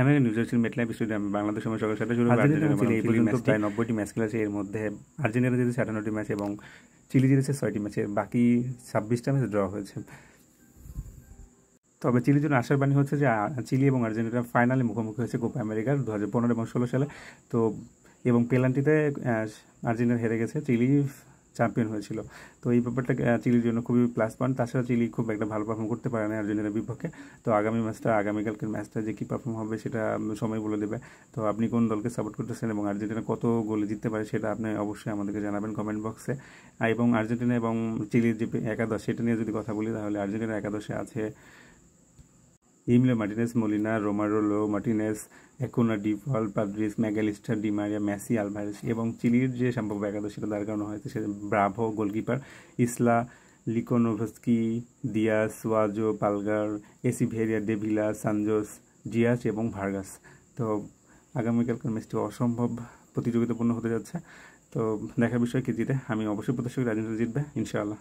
American news নিউজার্সির MetLife স্টেডিয়ামে বাংলাদেশ সময় সকাল সাতটা শুরু এই পর্যন্ত প্রায় নব্বইটি ম্যাচ খেলেছে এর মধ্যে আর্জেন্টিনা জিতেছে আটান্নটি ম্যাচ এবং চিলি জিতেছে ছয়টি ম্যাচে বাকি ছাব্বিশটা ম্যাচ ড্র হয়েছে তবে চিলির জন্য আশার বাণী হচ্ছে যে চিলি এবং আর্জেন্টিনা ফাইনালে মুখোমুখি হয়েছে কোপা আমেরিকার দু হাজার পনেরো এবং ষোলো সালে তো এবং পেনাল্টিতে আর্জেন্টিনা হেরে গেছে চিলি চ্যাম্পিয়ন হয়েছিল তো এই ব্যাপারটা চিলির জন্য খুবই প্লাস পয়েন্ট তাছাড়া চিলি খুব একটা ভালো পারফর্ম করতে পারে না আর্জেন্টিনার বিপক্ষে তো আগামী ম্যাচটা আগামীকালকের ম্যাচটা যে কী পারফর্ম হবে সেটা সময় বলে দেবে তো আপনি কোন দলকে সাপোর্ট করতেছেন এবং আর্জেন্টিনা কত গোলে জিততে পারে সেটা আপনি অবশ্যই আমাদেরকে জানাবেন কমেন্ট বক্সে এবং আর্জেন্টিনা এবং চিলির যে একাদশ সেটা নিয়ে যদি কথা বলি তাহলে আর্জেন্টিনা একাদশে আছে ইমলে মার্টিনেস মোলিনা রোমারোলো Martinez Martinez, Acuna De Paul Paredes MacAllister Di Maria Messi Alvarez এবং চিলির যে সম্ভাব্য একাদশ সেটা দাঁড় করানো হয়েছে সে ব্রাভো গোলকিপার ইসলা লিকোনোভস্কি দিয়াস ওয়াজো পালগার এসি ভেরিয়া ডেভিলা সানজোস জিয়াস এবং ভার্গাস তো আগামীকালকার ম্যাচটি অসম্ভব প্রতিযোগিতাপূর্ণ হতে যাচ্ছে তো দেখার বিষয় কি জিতে আমি অবশ্যই প্রত্যাশা করি জিতবে ইনশাআল্লাহ